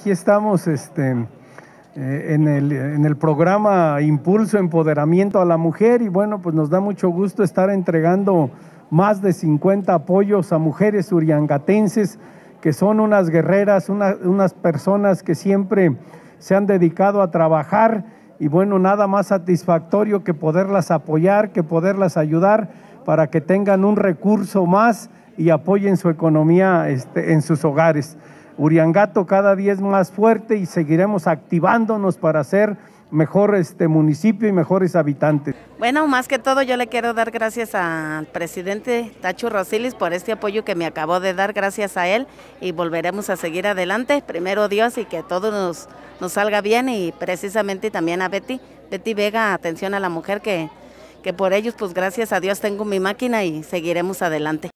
Aquí estamos este, eh, en, el, programa Impulso Empoderamiento a la Mujer y bueno, pues nos da mucho gusto estar entregando más de 50 apoyos a mujeres uriangatenses que son unas guerreras, unas personas que siempre se han dedicado a trabajar y bueno, nada más satisfactorio que poderlas apoyar, que poderlas ayudar para que tengan un recurso más y apoyen su economía este, en sus hogares. Uriangato cada día es más fuerte y seguiremos activándonos para ser mejor este municipio y mejores habitantes. Bueno, más que todo yo le quiero dar gracias al presidente Tacho Rosilis por este apoyo que me acabó de dar, gracias a él y volveremos a seguir adelante, primero Dios y que todo nos, salga bien y precisamente también a Betty, Betty Vega, atención a la mujer que, que por ellos pues gracias a Dios tengo mi máquina y seguiremos adelante.